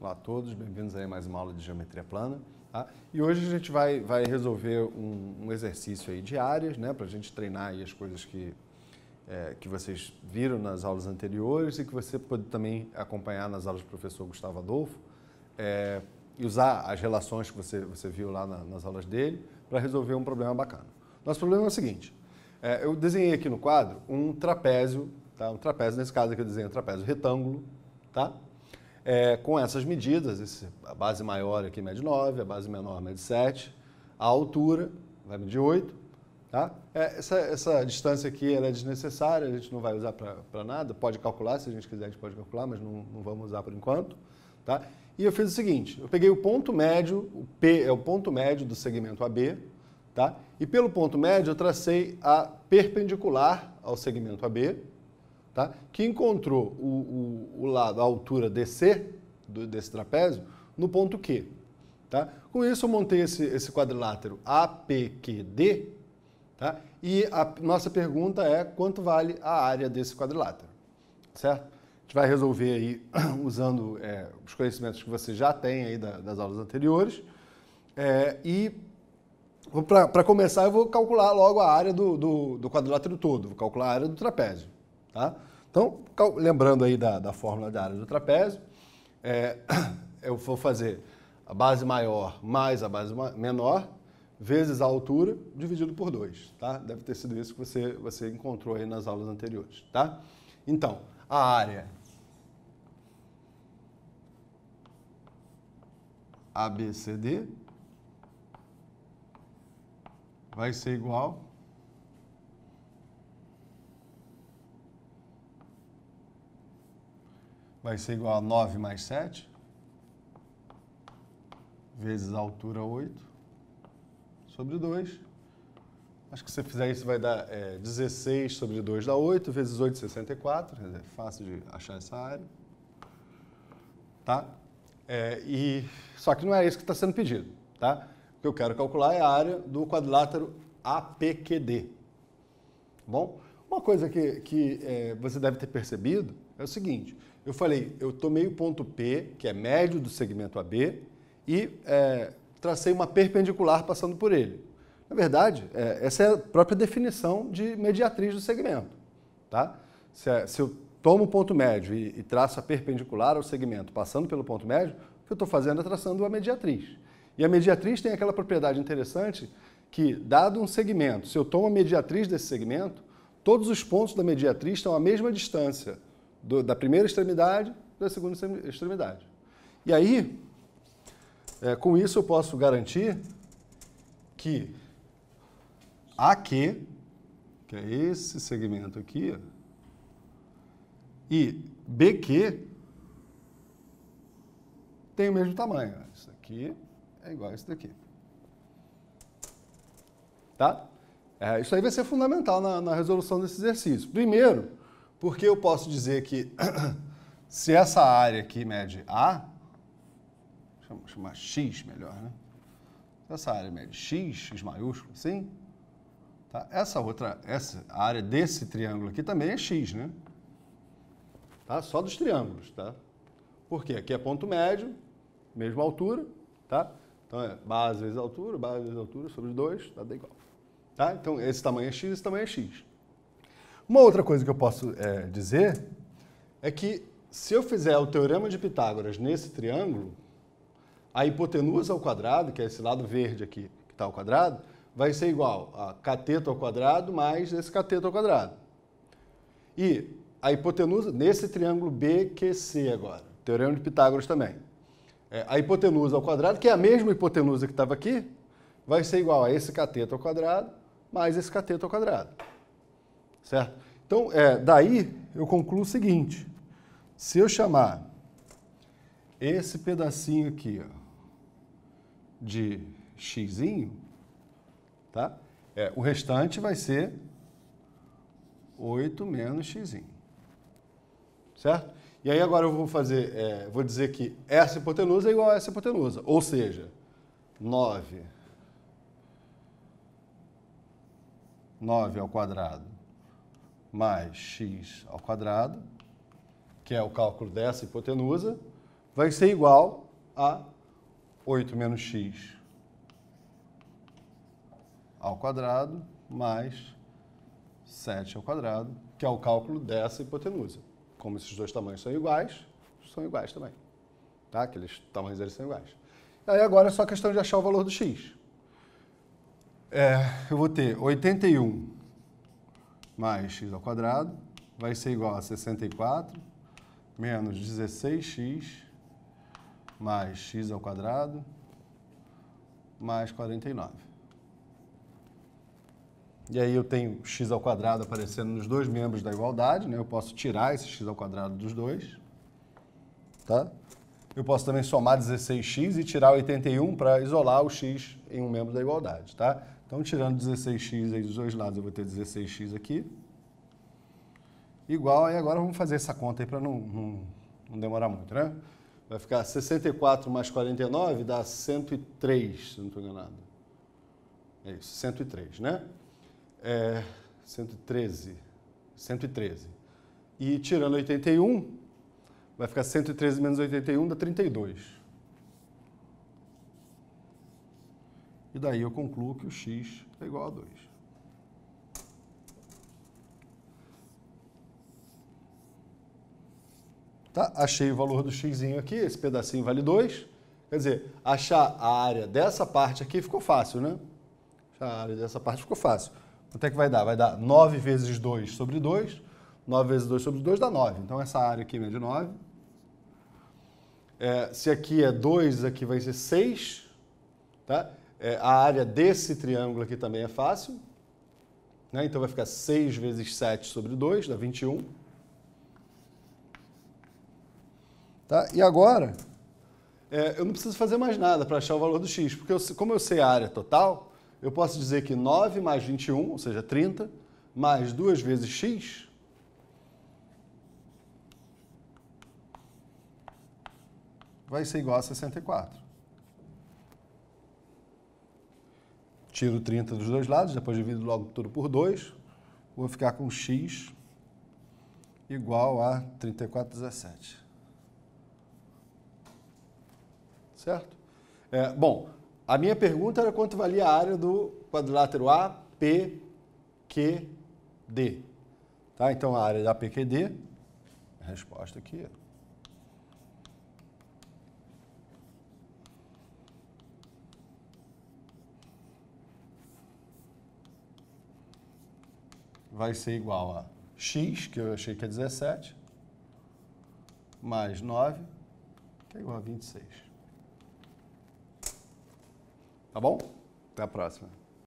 Olá a todos, bem-vindos a mais uma aula de geometria plana. Tá? E hoje a gente vai, vai resolver um, um exercício aí de áreas, né, para a gente treinar as coisas que, é, que vocês viram nas aulas anteriores e que você pode também acompanhar nas aulas do professor Gustavo Adolfo é, e usar as relações que você, você viu lá na, nas aulas dele para resolver um problema bacana. Nosso problema é o seguinte, é, eu desenhei aqui no quadro um trapézio, tá? um trapézio, nesse caso aqui eu desenhei um trapézio retângulo, tá? é, com essas medidas, esse, a base maior aqui mede 9, a base menor mede 7, a altura vai medir 8. Tá? É, essa, essa distância aqui é desnecessária, a gente não vai usar para nada, pode calcular, se a gente quiser a gente pode calcular, mas não, não vamos usar por enquanto. Tá? E eu fiz o seguinte, eu peguei o ponto médio, o P é o ponto médio do segmento AB, tá? e pelo ponto médio eu tracei a perpendicular ao segmento AB, tá? que encontrou o, o, o lado, a altura DC do, desse trapézio no ponto Q. Tá? Com isso, eu montei esse, esse quadrilátero APQD tá? e a nossa pergunta é quanto vale a área desse quadrilátero, certo? A gente vai resolver aí usando é, os conhecimentos que você já tem aí da, das aulas anteriores. É, e para começar, eu vou calcular logo a área do, do, do, quadrilátero todo, vou calcular a área do trapézio. Tá? Então, lembrando aí da, da fórmula da área do trapézio, é, eu vou fazer a base maior mais a base menor, vezes a altura, dividido por 2, tá? Deve ter sido isso que você, você encontrou aí nas aulas anteriores, tá? Então, a área ABCD vai ser igual vai ser igual a 9 mais 7, vezes a altura 8, sobre 2. Acho que se fizer isso vai dar é, 16 sobre 2 dá 8, vezes 8, 64. É fácil de achar essa área. Tá? É, e, só que não é isso que está sendo pedido. Tá? O que eu quero calcular é a área do quadrilátero APQD. Tá bom? Uma coisa que, que é, você deve ter percebido é o seguinte, eu falei, eu tomei o ponto P, que é médio do segmento AB, e é, tracei uma perpendicular passando por ele. Na verdade, é, essa é a própria definição de mediatriz do segmento. Tá? Se, é, se eu tomo o ponto médio e, e, traço a perpendicular ao segmento passando pelo ponto médio, o que eu estou fazendo é traçando a mediatriz. E a mediatriz tem aquela propriedade interessante que, dado um segmento, se eu tomo a mediatriz desse segmento, todos os pontos da mediatriz estão à mesma distância do, da primeira extremidade, da segunda extremidade. E aí, é, com isso eu posso garantir que AQ, que é esse segmento aqui, e BQ tem o mesmo tamanho. Isso aqui é igual a isso daqui. Tá? É, isso aí vai ser fundamental na, na resolução desse exercício. Primeiro, porque eu posso dizer que se essa área aqui mede A, vamos chamar X melhor, né? Essa área mede X, X maiúsculo, sim? Tá? Essa outra, essa área desse triângulo aqui também é X, né? Tá? Só dos triângulos, tá? Porque aqui é ponto médio, mesma altura, tá? Então é base vezes altura, base vezes altura sobre 2, tá? dá igual. Tá? Então esse tamanho é X, esse tamanho é X. Uma outra coisa que eu posso é, dizer é que se eu fizer o teorema de Pitágoras nesse triângulo, a hipotenusa ao quadrado, que é esse lado verde aqui que está ao quadrado, vai ser igual a cateto ao quadrado mais esse cateto ao quadrado. E a hipotenusa nesse triângulo BQC agora, teorema de Pitágoras também. É, a hipotenusa ao quadrado, que é a mesma hipotenusa que estava aqui, vai ser igual a esse cateto ao quadrado mais esse cateto ao quadrado certo? Então, é, daí eu concluo o seguinte, se eu chamar esse pedacinho aqui ó, de x, tá? É, o restante vai ser 8 menos x. Certo? E aí agora eu vou fazer, é, vou dizer que essa hipotenusa é igual a essa hipotenusa. Ou seja, 9. 9 ao quadrado mais x ao quadrado, que é o cálculo dessa hipotenusa, vai ser igual a 8 menos x ao quadrado mais 7 ao quadrado, que é o cálculo dessa hipotenusa. Como esses dois tamanhos são iguais, são iguais também. Tá? Aqueles tamanhos eles são iguais. Aí agora é só questão de achar o valor do x. É, eu vou ter 81 mais x ao quadrado vai ser igual a 64 menos 16x mais x ao quadrado mais 49. E aí eu tenho x ao quadrado aparecendo nos dois membros da igualdade, né? Eu posso tirar esse x ao quadrado dos dois, tá? eu posso também somar 16x e tirar 81 para isolar o x em um membro da igualdade, tá? Então, tirando 16x aí dos dois lados, eu vou ter 16x aqui. Igual, aí agora vamos fazer essa conta aí para não, não, não demorar muito, né? Vai ficar 64 mais 49 dá 103, se não estou enganado. É isso, 103, né? É, 113. 113. E tirando 81, Vai ficar 113 menos 81 dá 32. E daí eu concluo que o x é igual a 2. Tá? Achei o valor do x aqui, esse pedacinho vale 2. Quer dizer, achar a área dessa parte aqui ficou fácil, né? Achar a área dessa parte ficou fácil. Quanto é que vai dar? Vai dar 9 vezes 2 sobre 2. 9 vezes 2 sobre 2 dá 9. Então essa área aqui é de 9. É, se aqui é 2, aqui vai ser 6. Tá? É, a área desse triângulo aqui também é fácil. Né? Então vai ficar 6 vezes 7 sobre 2, dá 21. Tá? E agora, é, eu não preciso fazer mais nada para achar o valor do x, porque eu, como eu sei a área total, eu posso dizer que 9 mais 21, ou seja, 30, mais 2 vezes x, vai ser igual a 64. Tiro 30 dos dois lados, depois divido logo tudo por 2. Vou ficar com x igual a 34,17. Certo? É, bom, a minha pergunta era quanto valia a área do quadrilátero APQD. Tá? Então, a área da APQD, a resposta aqui, é vai ser igual a x, que eu achei que é 17, mais 9, que é igual a 26. Tá bom? Até a próxima.